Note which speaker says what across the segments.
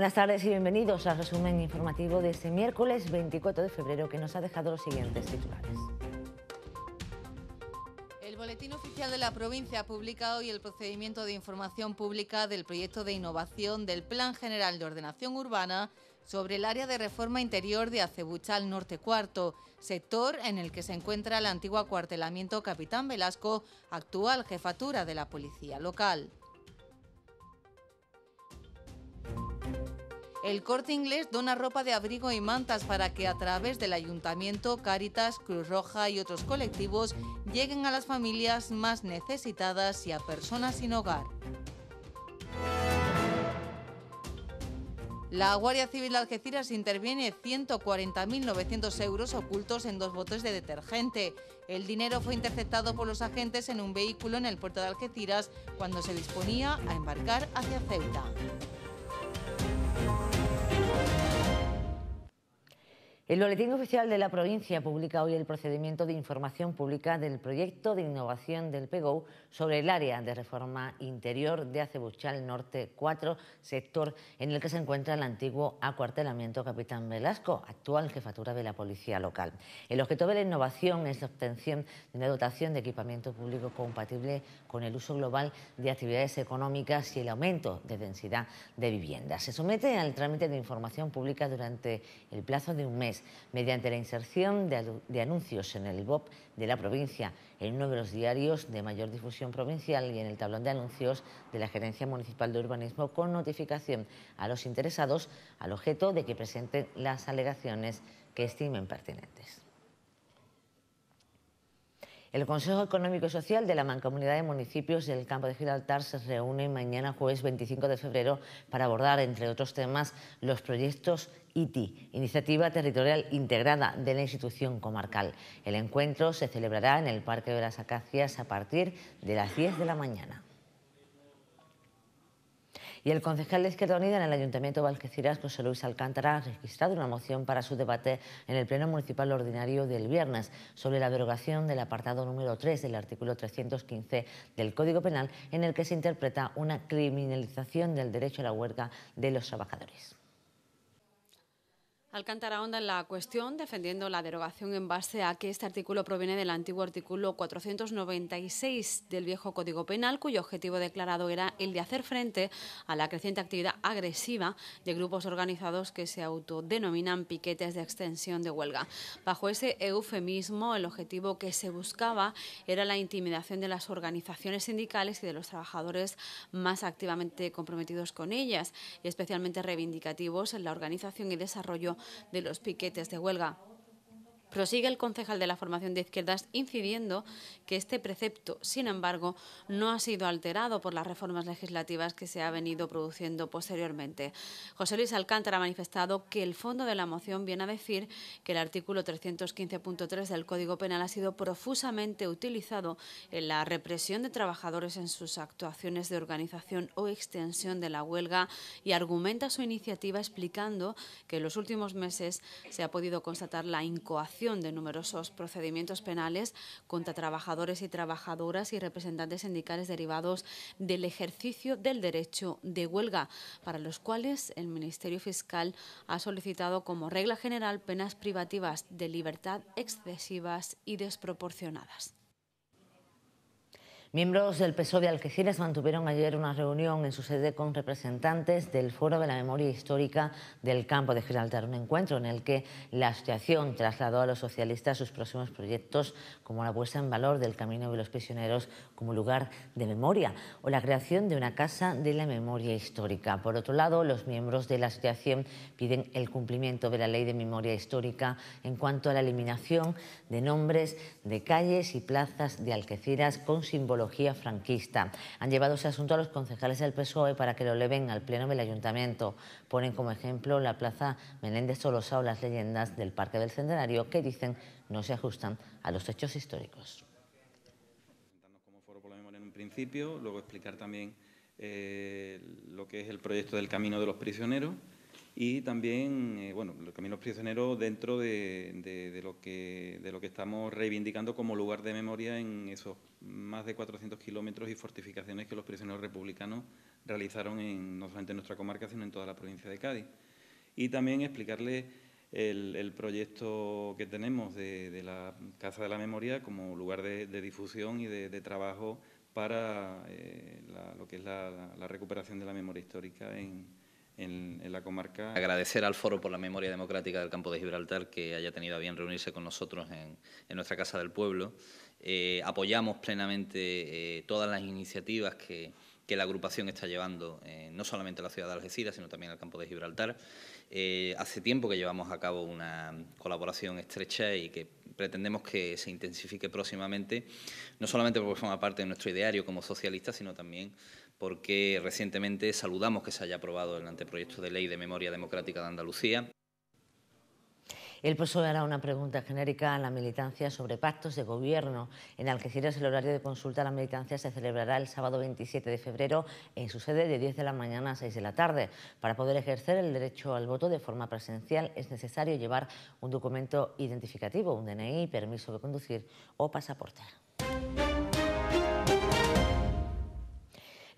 Speaker 1: Buenas tardes y bienvenidos al resumen informativo de este miércoles 24 de febrero que nos ha dejado los siguientes titulares.
Speaker 2: El Boletín Oficial de la Provincia publica hoy el procedimiento de información pública del proyecto de innovación del Plan General de Ordenación Urbana sobre el área de reforma interior de Acebuchal Norte Cuarto, sector en el que se encuentra el antiguo acuartelamiento Capitán Velasco, actual jefatura de la Policía Local. El Corte Inglés dona ropa de abrigo y mantas para que a través del Ayuntamiento, Cáritas, Cruz Roja y otros colectivos lleguen a las familias más necesitadas y a personas sin hogar. La Guardia Civil de Algeciras interviene 140.900 euros ocultos en dos botes de detergente. El dinero fue interceptado por los agentes en un vehículo en el puerto de Algeciras cuando se disponía a embarcar hacia Ceuta.
Speaker 1: El Boletín Oficial de la Provincia publica hoy el procedimiento de información pública del proyecto de innovación del PEGO sobre el área de reforma interior de Acebuchal Norte 4, sector en el que se encuentra el antiguo acuartelamiento Capitán Velasco, actual jefatura de la Policía Local. El objeto de la innovación es la obtención de una dotación de equipamiento público compatible con el uso global de actividades económicas y el aumento de densidad de viviendas. Se somete al trámite de información pública durante el plazo de un mes mediante la inserción de, anuncios en el BOP de la provincia, en uno de los diarios de mayor difusión provincial y en el tablón de anuncios de la Gerencia Municipal de Urbanismo con notificación a los interesados al objeto de que presenten las alegaciones que estimen pertinentes. El Consejo Económico y Social de la Mancomunidad de Municipios del Campo de Gibraltar se reúne mañana jueves 25 de febrero para abordar, entre otros temas, los proyectos ITI, Iniciativa Territorial Integrada de la Institución Comarcal. El encuentro se celebrará en el Parque de las Acacias a partir de las 10 de la mañana. Y el concejal de Izquierda Unida en el Ayuntamiento de Valqueciras, José Luis Alcántara, ha registrado una moción para su debate en el Pleno Municipal Ordinario del viernes sobre la derogación del apartado número 3 del artículo 315 del Código Penal, en el que se interpreta una criminalización del derecho a la huelga de los trabajadores.
Speaker 3: Alcántara Onda en la cuestión, defendiendo la derogación en base a que este artículo proviene del antiguo artículo 496 del viejo Código Penal, cuyo objetivo declarado era el de hacer frente a la creciente actividad agresiva de grupos organizados que se autodenominan piquetes de extensión de huelga. Bajo ese eufemismo, el objetivo que se buscaba era la intimidación de las organizaciones sindicales y de los trabajadores más activamente comprometidos con ellas, y especialmente reivindicativos en la organización y desarrollo de los piquetes de huelga. Prosigue el concejal de la formación de izquierdas incidiendo que este precepto, sin embargo, no ha sido alterado por las reformas legislativas que se ha venido produciendo posteriormente. José Luis Alcántara ha manifestado que el fondo de la moción viene a decir que el artículo 315.3 del Código Penal ha sido profusamente utilizado en la represión de trabajadores en sus actuaciones de organización o extensión de la huelga y argumenta su iniciativa explicando que en los últimos meses se ha podido constatar la incoación de numerosos procedimientos penales contra trabajadores y trabajadoras y representantes sindicales derivados del ejercicio del derecho de huelga, para los cuales el Ministerio Fiscal ha solicitado como regla general penas privativas de libertad excesivas y desproporcionadas.
Speaker 1: Miembros del PSOE de Algeciras mantuvieron ayer una reunión en su sede con representantes del Foro de la Memoria Histórica del Campo de Gibraltar, un encuentro en el que la asociación trasladó a los socialistas sus próximos proyectos como la puesta en valor del Camino de los Prisioneros como lugar de memoria o la creación de una Casa de la Memoria Histórica. Por otro lado, los miembros de la asociación piden el cumplimiento de la Ley de Memoria Histórica en cuanto a la eliminación de nombres de calles y plazas de Algeciras con símbolos franquista. Han llevado ese asunto a los concejales del PSOE para que lo lleven al Pleno del Ayuntamiento. Ponen como ejemplo la Plaza Menéndez Tolosa o las leyendas del Parque del Centenario que dicen no se ajustan a los hechos históricos.
Speaker 2: Como foro por la memoria en un principio, luego explicar también eh, lo que es el proyecto del Camino de los Prisioneros, y también, eh, bueno, los caminos prisioneros dentro de, lo que, de lo que estamos reivindicando como lugar de memoria en esos más de 400 kilómetros y fortificaciones que los prisioneros republicanos realizaron en, no solamente en nuestra comarca, sino en toda la provincia de Cádiz. Y también explicarles el, proyecto que tenemos de, la Casa de la Memoria como lugar de, difusión y de, trabajo para eh, lo que es la, la recuperación de la memoria histórica en, en, la comarca. Agradecer al Foro por la Memoria Democrática del Campo de Gibraltar que haya tenido a bien reunirse con nosotros en, nuestra Casa del Pueblo. Eh, apoyamos plenamente eh, todas las iniciativas que, la agrupación está llevando, eh, no solamente a la ciudad de Algeciras, sino también al campo de Gibraltar. hace tiempo que llevamos a cabo una colaboración estrecha y que pretendemos que se intensifique próximamente, no solamente porque forma parte de nuestro ideario como socialista, sino también porque recientemente saludamos que se haya aprobado el anteproyecto de ley de memoria democrática de Andalucía.
Speaker 1: El PSOE hará una pregunta genérica a la militancia sobre pactos de gobierno. En Algeciras el horario de consulta a la militancia se celebrará el sábado 27 de febrero en su sede de 10 de la mañana a 6 de la tarde. Para poder ejercer el derecho al voto de forma presencial es necesario llevar un documento identificativo, un DNI, permiso de conducir o pasaporte.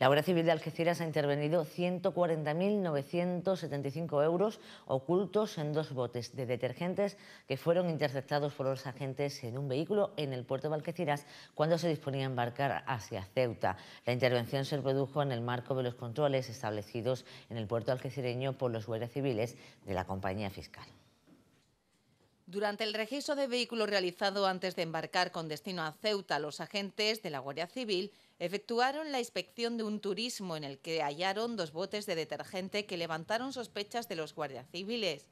Speaker 1: La Guardia Civil de Algeciras ha intervenido 140.975 euros ocultos en dos botes de detergentes que fueron interceptados por los agentes en un vehículo en el puerto de Algeciras cuando se disponía a embarcar hacia Ceuta. La intervención se produjo en el marco de los controles establecidos en el puerto algecireño por los guardias civiles de la compañía fiscal.
Speaker 2: Durante el registro de vehículos realizado antes de embarcar con destino a Ceuta, los agentes de la Guardia Civil efectuaron la inspección de un turismo en el que hallaron dos botes de detergente que levantaron sospechas de los guardias civiles.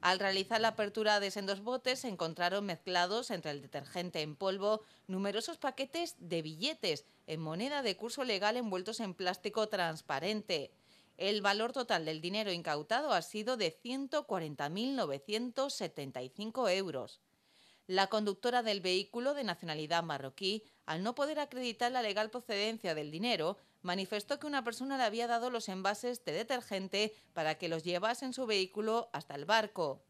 Speaker 2: Al realizar la apertura de dos botes, se encontraron mezclados entre el detergente en polvo numerosos paquetes de billetes en moneda de curso legal envueltos en plástico transparente. El valor total del dinero incautado ha sido de 140.975 euros. La conductora del vehículo de nacionalidad marroquí, al no poder acreditar la legal procedencia del dinero, manifestó que una persona le había dado los envases de detergente para que los llevase en su vehículo hasta el barco.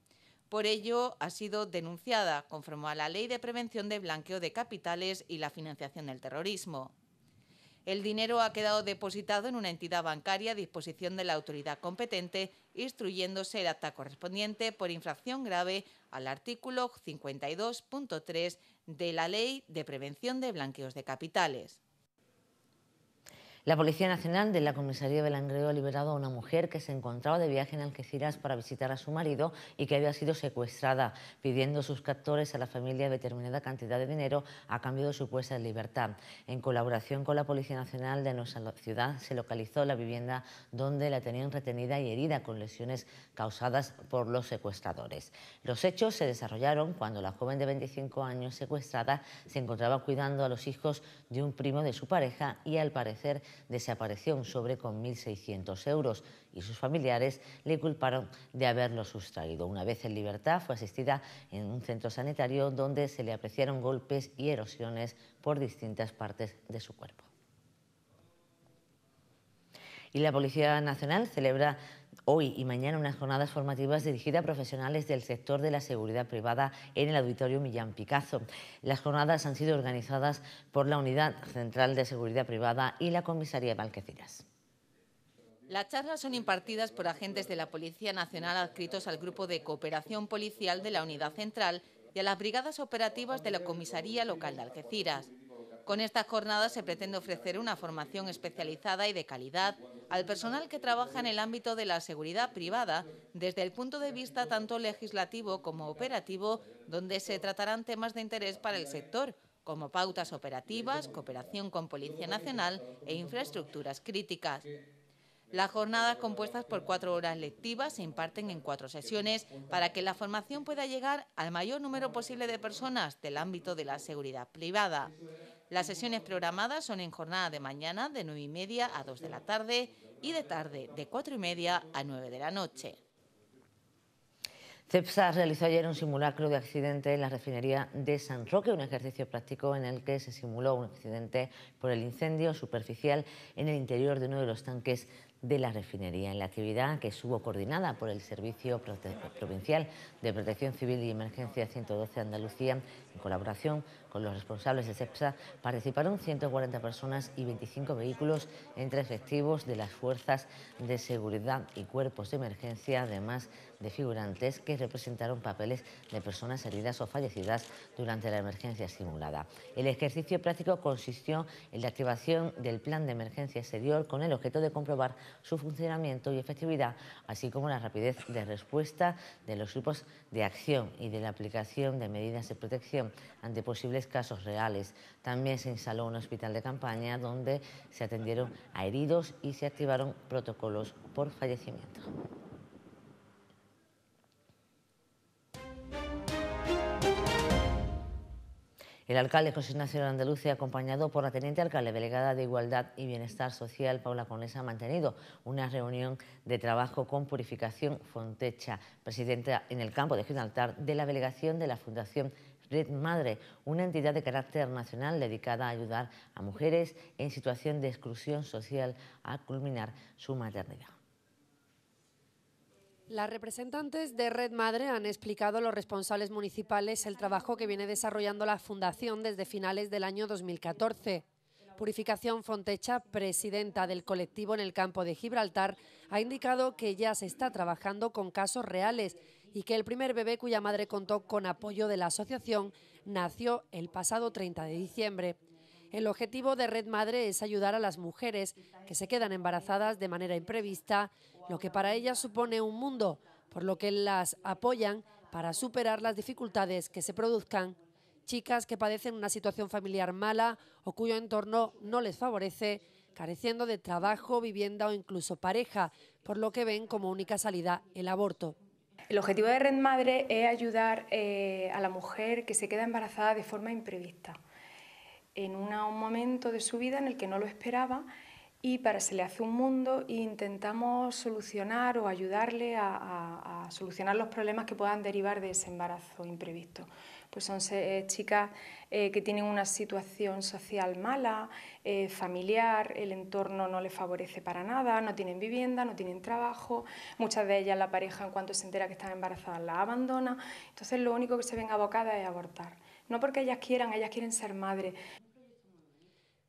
Speaker 2: Por ello, ha sido denunciada, conforme a la Ley de Prevención de Blanqueo de Capitales y la Financiación del Terrorismo. El dinero ha quedado depositado en una entidad bancaria a disposición de la autoridad competente, instruyéndose el acta correspondiente por infracción grave al artículo 52.3 de la Ley de Prevención de Blanqueos de Capitales.
Speaker 1: La Policía Nacional de la Comisaría de Belangreo ha liberado a una mujer que se encontraba de viaje en Algeciras para visitar a su marido y que había sido secuestrada, pidiendo sus captores a la familia determinada cantidad de dinero a cambio de su puesta en libertad. En colaboración con la Policía Nacional de nuestra ciudad se localizó la vivienda donde la tenían retenida y herida con lesiones causadas por los secuestradores. Los hechos se desarrollaron cuando la joven de 25 años secuestrada se encontraba cuidando a los hijos de un primo de su pareja y al parecer desapareció un sobre con 1.600 euros y sus familiares le culparon de haberlo sustraído. Una vez en libertad fue asistida en un centro sanitario donde se le apreciaron golpes y erosiones por distintas partes de su cuerpo. Y la Policía Nacional celebra hoy y mañana unas jornadas formativas dirigidas a profesionales del sector de la seguridad privada en el Auditorio Millán Picazo. Las jornadas han sido organizadas por la Unidad Central de Seguridad Privada y la Comisaría de Valqueciras.
Speaker 2: Las charlas son impartidas por agentes de la Policía Nacional adscritos al Grupo de Cooperación Policial de la Unidad Central y a las Brigadas Operativas de la Comisaría Local de Algeciras. Con estas jornadas se pretende ofrecer una formación especializada y de calidad al personal que trabaja en el ámbito de la seguridad privada desde el punto de vista tanto legislativo como operativo, donde se tratarán temas de interés para el sector, como pautas operativas, cooperación con Policía Nacional e infraestructuras críticas. Las jornadas compuestas por cuatro horas lectivas se imparten en cuatro sesiones para que la formación pueda llegar al mayor número posible de personas del ámbito de la seguridad privada. Las sesiones programadas son en jornada de mañana de 9 y media a 2 de la tarde y de tarde de 4 y media a 9 de la noche.
Speaker 1: Cepsa realizó ayer un simulacro de accidente en la refinería de San Roque, un ejercicio práctico en el que se simuló un accidente por el incendio superficial en el interior de uno de los tanques de la refinería, en la actividad que estuvo coordinada por el Servicio Provincial de Protección Civil y Emergencia 112 Andalucía, en colaboración con los responsables de CEPSA, participaron 140 personas y 25 vehículos entre efectivos de las fuerzas de seguridad y cuerpos de emergencia, además de figurantes que representaron papeles de personas heridas o fallecidas durante la emergencia simulada. El ejercicio práctico consistió en la activación del plan de emergencia exterior con el objeto de comprobar su funcionamiento y efectividad, así como la rapidez de respuesta de los grupos de acción y de la aplicación de medidas de protección ante posibles casos reales. También se instaló un hospital de campaña donde se atendieron a heridos y se activaron protocolos por fallecimiento. El alcalde José Ignacio de Andalucía, acompañado por la teniente alcalde delegada de Igualdad y Bienestar Social, Paula Conesa, ha mantenido una reunión de trabajo con Purificación Fontecha, presidenta en el campo de Gibraltar de la delegación de la Fundación Red Madre, una entidad de carácter nacional dedicada a ayudar a mujeres en situación de exclusión social a culminar su maternidad.
Speaker 4: Las representantes de Red Madre han explicado a los responsables municipales el trabajo que viene desarrollando la Fundación desde finales del año 2014. Purificación Fontecha, presidenta del colectivo en el campo de Gibraltar, ha indicado que ya se está trabajando con casos reales y que el primer bebé cuya madre contó con apoyo de la asociación nació el pasado 30 de diciembre. El objetivo de Red Madre es ayudar a las mujeres que se quedan embarazadas de manera imprevista lo que para ellas supone un mundo, por lo que las apoyan para superar las dificultades que se produzcan. Chicas que padecen una situación familiar mala o cuyo entorno no les favorece, careciendo de trabajo, vivienda o incluso pareja, por lo que ven como única salida el aborto. El objetivo de Red Madre es ayudar
Speaker 3: eh, a la mujer que se queda embarazada de forma imprevista, en un momento de su vida en el que no lo esperaba y para Se le hace un mundo e intentamos solucionar o ayudarle a, solucionar los problemas que puedan derivar de ese embarazo imprevisto. Pues son eh, chicas eh, que tienen una situación social mala, eh, familiar, el entorno no les favorece para nada, no tienen vivienda, no tienen trabajo, muchas de ellas la pareja en cuanto se entera que están embarazadas la abandona, entonces lo único que se ven abocadas es abortar. No porque ellas quieran, ellas quieren ser madres.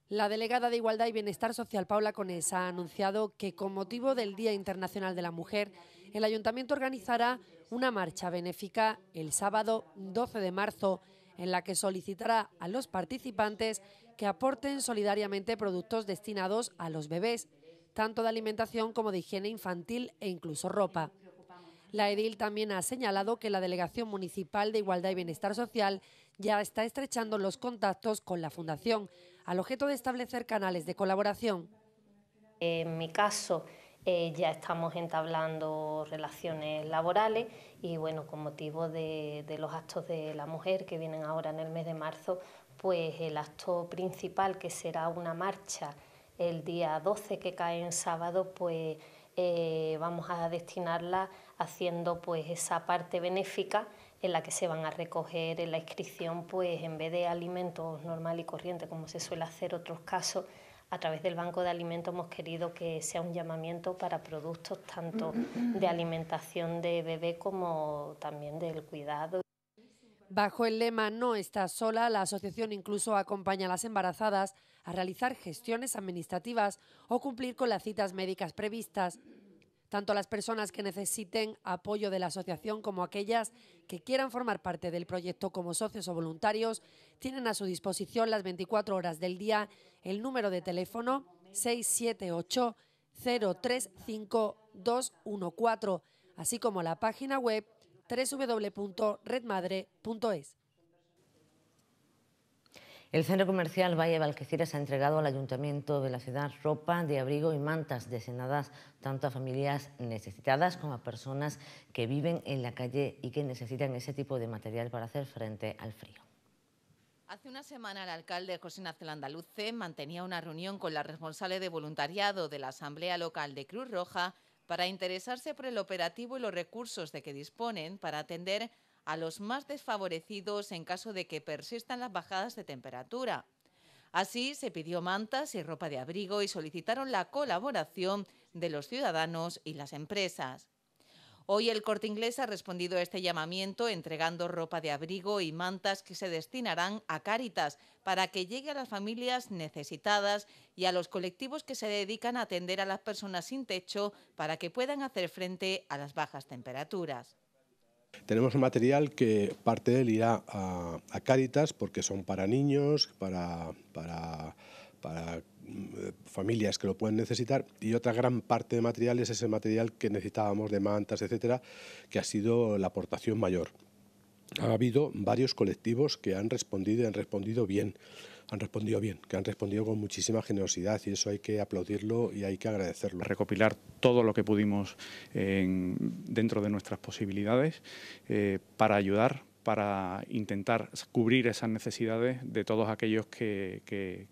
Speaker 4: La delegada de Igualdad y Bienestar Social, Paula Conesa ha anunciado que con motivo del Día Internacional de la Mujer, el ayuntamiento organizará una marcha benéfica el sábado 12 de marzo, en la que solicitará a los participantes que aporten solidariamente productos destinados a los bebés, tanto de alimentación como de higiene infantil e incluso ropa. La edil también ha señalado que la Delegación Municipal de Igualdad y Bienestar Social ya está estrechando los contactos con la Fundación, al objeto de establecer canales de colaboración. En mi caso, eh,
Speaker 5: ya estamos entablando relaciones laborales y bueno, con motivo de, los actos de la mujer que vienen ahora en el mes de marzo, pues el acto principal que será una marcha el día 12 que cae en sábado, pues eh, vamos a destinarla haciendo pues esa parte benéfica en la que se van a recoger en la inscripción, pues en vez de alimentos normal y corriente, como se suele hacer otros casos, a través del Banco de Alimentos hemos querido que sea un llamamiento para
Speaker 4: productos tanto de alimentación de bebé como también del cuidado. Bajo el lema No estás sola, la asociación incluso acompaña a las embarazadas a realizar gestiones administrativas o cumplir con las citas médicas previstas tanto las personas que necesiten apoyo de la asociación como aquellas que quieran formar parte del proyecto como socios o voluntarios tienen a su disposición las 24 horas del día el número de teléfono 678 035214, así como la página web www.redmadre.es.
Speaker 1: El centro comercial Valle Valqueciras ha entregado al ayuntamiento de la ciudad ropa de abrigo y mantas destinadas tanto a familias necesitadas como a personas que viven en la calle y que necesitan ese tipo de material para hacer frente al frío.
Speaker 2: Hace una semana el alcalde José Nacel Andaluce mantenía una reunión con la responsable de voluntariado de la Asamblea Local de Cruz Roja para interesarse por el operativo y los recursos de que disponen para atender a los más desfavorecidos en caso de que persistan las bajadas de temperatura. Así se pidió mantas y ropa de abrigo y solicitaron la colaboración de los ciudadanos y las empresas. Hoy el Corte Inglés ha respondido a este llamamiento entregando ropa de abrigo y mantas que se destinarán a Cáritas para que llegue a las familias necesitadas y a los colectivos que se dedican a atender a las personas sin techo para que puedan hacer frente a las bajas temperaturas.
Speaker 3: Tenemos un material que parte de él irá a, Cáritas porque son para niños, para, para mm, familias que lo pueden necesitar y otra gran parte de material es ese material que necesitábamos de mantas, etcétera, que ha sido la aportación mayor. Ha habido varios colectivos que han respondido y han respondido bien han respondido bien, que han respondido con muchísima generosidad y eso hay que aplaudirlo y hay que agradecerlo. Recopilar todo lo que pudimos eh, dentro de nuestras posibilidades eh, para ayudar, para intentar cubrir esas necesidades de todos aquellos que,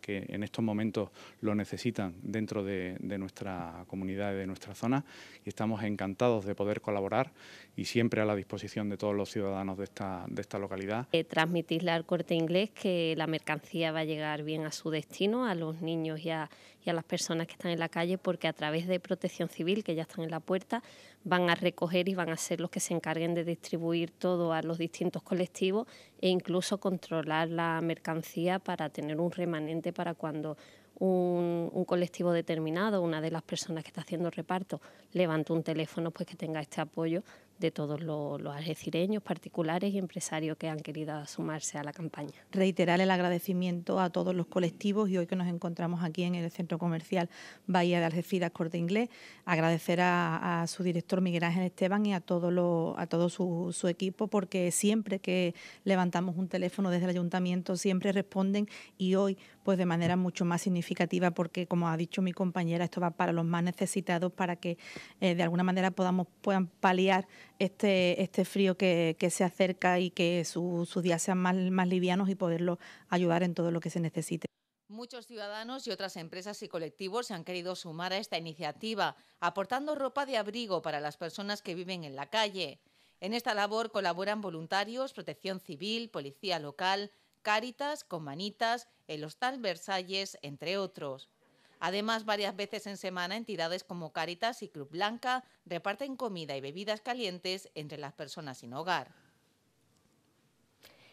Speaker 3: en estos momentos lo necesitan dentro de, de, nuestra comunidad y de nuestra zona. Y estamos encantados de poder colaborar y siempre a la disposición de todos los ciudadanos de esta, de esta localidad.
Speaker 5: Eh, transmitirle al corte inglés que la mercancía va a llegar bien a su destino, a los niños y a, las personas que están en la calle, porque a través de protección civil, que ya están en la puerta, van a recoger y van a ser los que se encarguen de distribuir todo a los distintos colectivos e incluso controlar la mercancía para tener un remanente para cuando un, colectivo determinado, una de las personas que está haciendo reparto, levanta un teléfono, pues que tenga este apoyo de todos los, los algecireños, particulares y empresarios que han querido sumarse a la campaña.
Speaker 2: Reiterar el agradecimiento a todos los colectivos y hoy que nos encontramos aquí en el Centro Comercial Bahía de Algeciras Corte Inglés, agradecer a, su director Miguel Ángel Esteban y a todo, a todo su, equipo porque siempre que levantamos un teléfono desde el ayuntamiento siempre responden y hoy pues de manera mucho más significativa porque como ha dicho mi compañera esto va para los más necesitados para que eh, de alguna manera podamos puedan paliar este, este, frío que, se acerca y que sus días sean más, más livianos y poderlo ayudar en todo lo que se necesite. Muchos ciudadanos y otras empresas y colectivos se han querido sumar a esta iniciativa, aportando ropa de abrigo para las personas que viven en la calle. En esta labor colaboran voluntarios, protección civil, policía local, Cáritas, Comanitas, el Hostal Versalles, entre otros. Además, varias veces en semana, entidades como Caritas y Club Blanca reparten comida y bebidas calientes entre las personas sin hogar.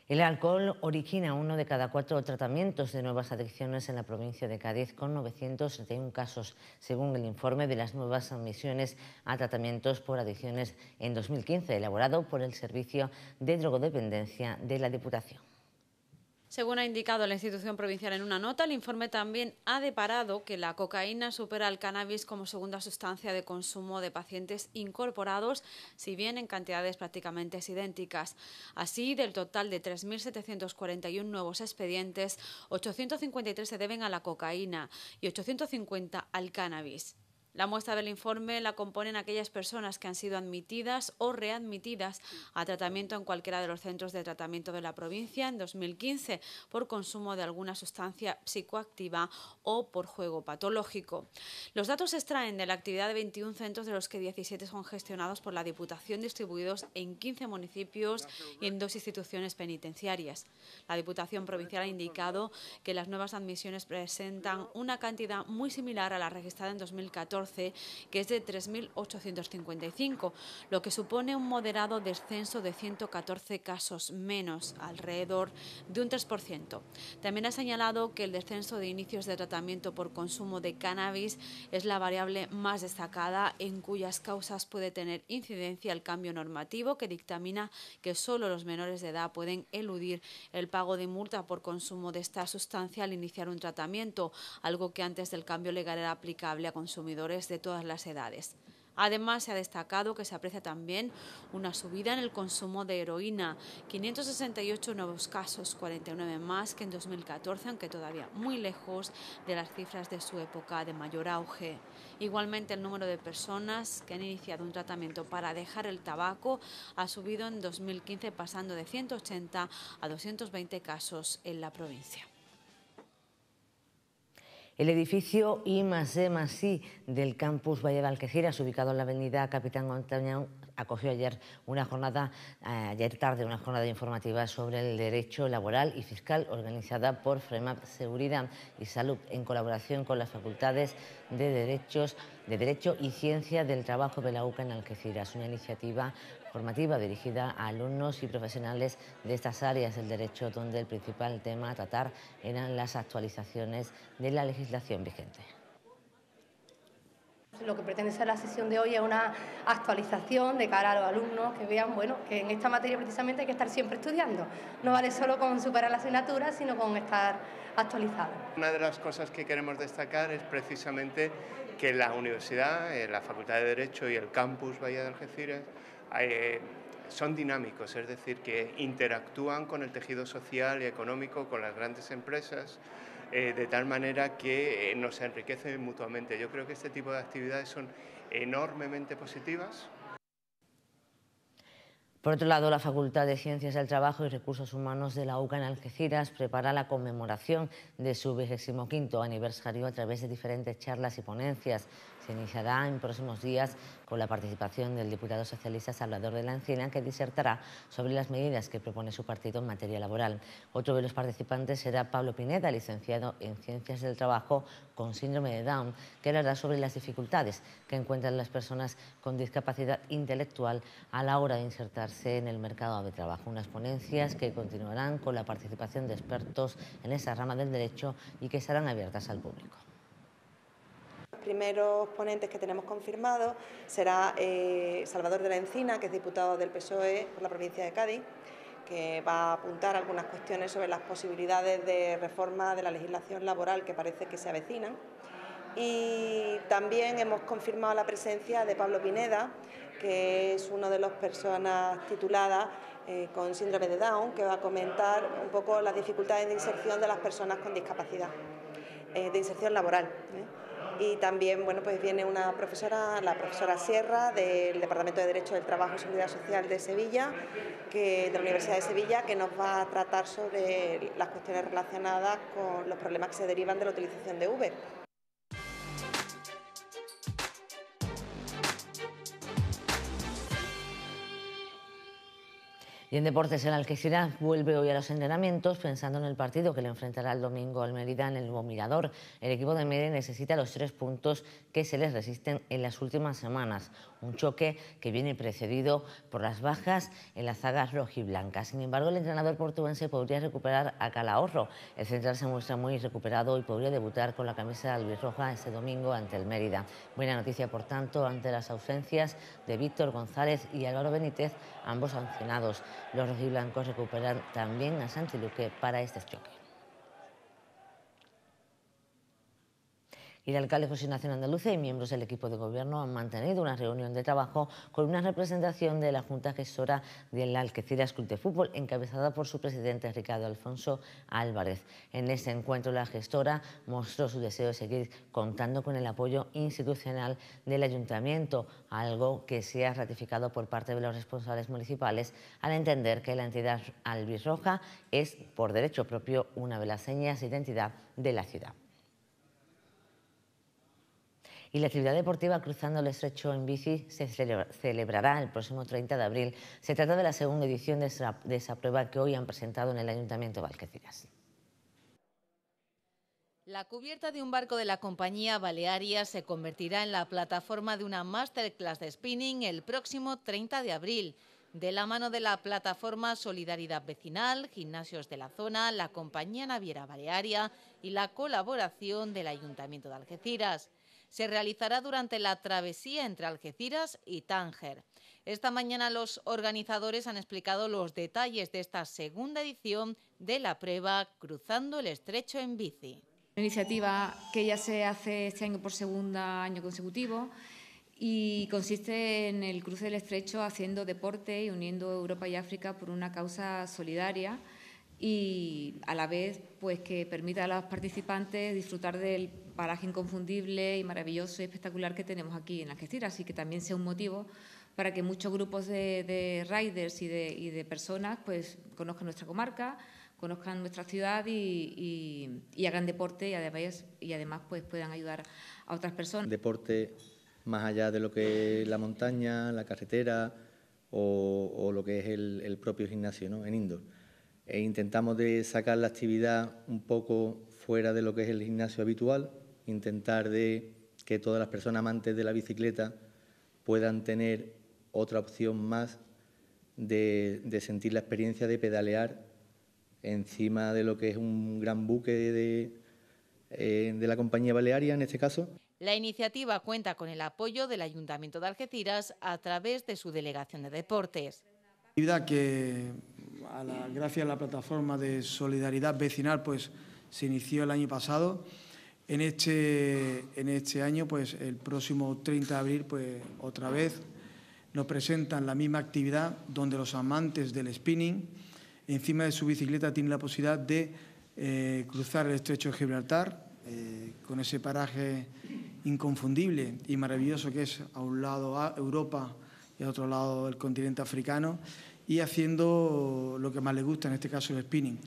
Speaker 1: El alcohol origina uno de cada cuatro tratamientos de nuevas adicciones en la provincia de Cádiz, con 971 casos, según el informe de las nuevas admisiones a tratamientos por adicciones en 2015, elaborado por el Servicio de Drogodependencia de la Diputación.
Speaker 3: Según ha indicado la institución provincial en una nota, el informe también ha deparado que la cocaína supera al cannabis como segunda sustancia de consumo de pacientes incorporados, si bien en cantidades prácticamente idénticas. Así, del total de 3.741 nuevos expedientes, 853 se deben a la cocaína y 850 al cannabis. La muestra del informe la componen aquellas personas que han sido admitidas o readmitidas a tratamiento en cualquiera de los centros de tratamiento de la provincia en 2015 por consumo de alguna sustancia psicoactiva o por juego patológico. Los datos se extraen de la actividad de 21 centros de los que 17 son gestionados por la Diputación distribuidos en 15 municipios y en dos instituciones penitenciarias. La Diputación Provincial ha indicado que las nuevas admisiones presentan una cantidad muy similar a la registrada en 2014 que es de 3.855, lo que supone un moderado descenso de 114 casos menos, alrededor de un 3%. También ha señalado que el descenso de inicios de tratamiento por consumo de cannabis es la variable más destacada en cuyas causas puede tener incidencia el cambio normativo que dictamina que solo los menores de edad pueden eludir el pago de multa por consumo de esta sustancia al iniciar un tratamiento, algo que antes del cambio legal era aplicable a consumidores de todas las edades. Además, se ha destacado que se aprecia también una subida en el consumo de heroína, 568 nuevos casos, 49 más que en 2014, aunque todavía muy lejos de las cifras de su época de mayor auge. Igualmente, el número de personas que han iniciado un tratamiento para dejar el tabaco ha subido en 2015, pasando de 180 a 220 casos en la provincia.
Speaker 1: El edificio I E I del campus Valle de Algeciras, ubicado en la avenida Capitán Montañón, acogió ayer una jornada, eh, ayer tarde, una jornada informativa sobre el derecho laboral y fiscal organizada por FREMAP Seguridad y Salud en colaboración con las facultades de, Derechos, de Derecho y Ciencia del Trabajo de la UCA en Algeciras, una iniciativa formativa dirigida a alumnos y profesionales de estas áreas del derecho, donde el principal tema a tratar eran las actualizaciones de la legislación vigente.
Speaker 4: Lo que pretende ser la sesión de hoy es una actualización de cara a los alumnos que vean, bueno, que en esta materia precisamente hay que estar siempre estudiando. No vale solo con superar la asignatura, sino con estar actualizado.
Speaker 5: Una de
Speaker 3: las cosas que queremos destacar es precisamente que la universidad, eh, la Facultad de Derecho y el campus Valle de Algeciras eh, son dinámicos, es decir, que interactúan con el tejido social y económico, con las grandes empresas, eh, de tal manera que eh, nos enriquecen mutuamente. Yo creo que este tipo de actividades son enormemente positivas.
Speaker 1: Por otro lado, la Facultad de Ciencias del Trabajo y Recursos Humanos de la UCA en Algeciras prepara la conmemoración de su 25 aniversario a través de diferentes charlas y ponencias se iniciará en próximos días con la participación del diputado socialista Salvador de la Encina, que disertará sobre las medidas que propone su partido en materia laboral. Otro de los participantes será Pablo Pineda, licenciado en Ciencias del Trabajo con síndrome de Down, que hablará sobre las dificultades que encuentran las personas con discapacidad intelectual a la hora de insertarse en el mercado de trabajo. Unas ponencias que continuarán con la participación de expertos en esa rama del derecho y que estarán abiertas al público
Speaker 2: primeros ponentes que tenemos confirmados será eh, Salvador de la Encina, que es diputado del PSOE por la provincia de Cádiz, que va a apuntar algunas cuestiones sobre las posibilidades de reforma de la legislación laboral que parece que se avecinan. Y también hemos confirmado la presencia de Pablo Pineda, que es una de las personas tituladas eh, con síndrome de Down, que va a comentar un poco las dificultades de inserción de las personas con discapacidad, eh, de inserción laboral y también pues viene una profesora, la profesora Sierra del Departamento de Derecho del Trabajo y Seguridad Social de Sevilla, que, de la Universidad de Sevilla, que nos va a tratar sobre las cuestiones relacionadas con los problemas que se derivan de la utilización de Uber.
Speaker 1: Y en deportes, el Algeciras vuelve hoy a los entrenamientos pensando en el partido que le enfrentará el domingo al Mérida en el nuevo Mirador. El equipo de Mérida necesita los tres puntos que se les resisten en las últimas semanas. Un choque que viene precedido por las bajas en las zagas rojiblancas. Sin embargo, el entrenador portugués podría recuperar a Calahorro. El central se muestra muy recuperado y podría debutar con la camisa de Roja este domingo ante el Mérida. Buena noticia, por tanto, ante las ausencias de Víctor González y Álvaro Benítez ambos sancionados. Los rojiblancos recuperan también a Santi Luque para este choque. El alcalde José Nación andaluz y miembros del equipo de gobierno han mantenido una reunión de trabajo con una representación de la Junta Gestora del la Club de Fútbol, encabezada por su presidente Ricardo Alfonso Álvarez. En ese encuentro, la gestora mostró su deseo de seguir contando con el apoyo institucional del ayuntamiento, algo que se ha ratificado por parte de los responsables municipales al entender que la entidad albirroja es, por derecho propio, una de las señas de identidad de la ciudad. Y la actividad deportiva cruzando el estrecho en bici se celebrará el próximo 30 de abril. Se trata de la segunda edición de de esa prueba que hoy han presentado en el Ayuntamiento de Algeciras.
Speaker 4: La
Speaker 2: cubierta de un barco de la compañía Balearia se convertirá en la plataforma de una masterclass de spinning el próximo 30 de abril. De la mano de la plataforma Solidaridad Vecinal, Gimnasios de la Zona, la compañía Naviera Balearia y la colaboración del Ayuntamiento de Algeciras se realizará durante la travesía entre Algeciras y Tánger. Esta mañana los organizadores han explicado los detalles de esta segunda edición de la prueba Cruzando el Estrecho en Bici.
Speaker 3: Una iniciativa que ya se hace este año por segundo año consecutivo y consiste en el cruce del estrecho haciendo deporte y uniendo Europa y África por una causa solidaria y a la vez pues que permita a los participantes disfrutar del paraje inconfundible y maravilloso y espectacular que tenemos aquí en la gestira... así que también sea un motivo para que muchos grupos de, riders y de, personas pues conozcan nuestra comarca, conozcan nuestra ciudad y, hagan deporte y además, y además pues puedan ayudar a otras personas. Deporte más allá de lo que
Speaker 1: es la montaña, la carretera o, lo que es el, propio gimnasio ¿no? en indoor. E intentamos de sacar la actividad un poco fuera de lo que es el gimnasio habitual intentar de que todas las personas amantes de la bicicleta puedan tener otra opción más de, sentir la experiencia de
Speaker 3: pedalear encima de lo que es un gran buque eh, de, la compañía balearia en este caso.
Speaker 2: La iniciativa cuenta con el apoyo del Ayuntamiento de Algeciras a través de su delegación de deportes.
Speaker 3: que, gracias a la plataforma de solidaridad vecinal, pues se inició el año pasado. En este, en este año, pues el próximo 30 de abril, pues otra vez nos presentan la misma actividad donde los amantes del spinning encima de su bicicleta tienen la posibilidad de eh, cruzar el estrecho de Gibraltar eh, con ese paraje inconfundible y maravilloso que es a un lado Europa y a otro lado el continente africano y haciendo lo que más les gusta, en este caso el spinning.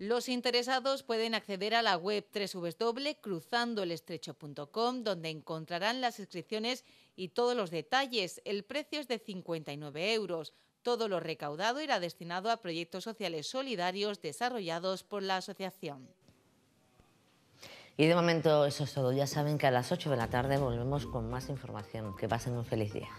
Speaker 2: Los interesados pueden acceder a la web www.cruzandoelestrecho.com donde encontrarán las inscripciones y todos los detalles. El precio es de 59 euros. Todo lo recaudado irá destinado a proyectos sociales solidarios desarrollados por la asociación.
Speaker 1: Y de momento eso es todo. Ya saben que a las 8 de la tarde volvemos con más información. Que pasen un feliz día.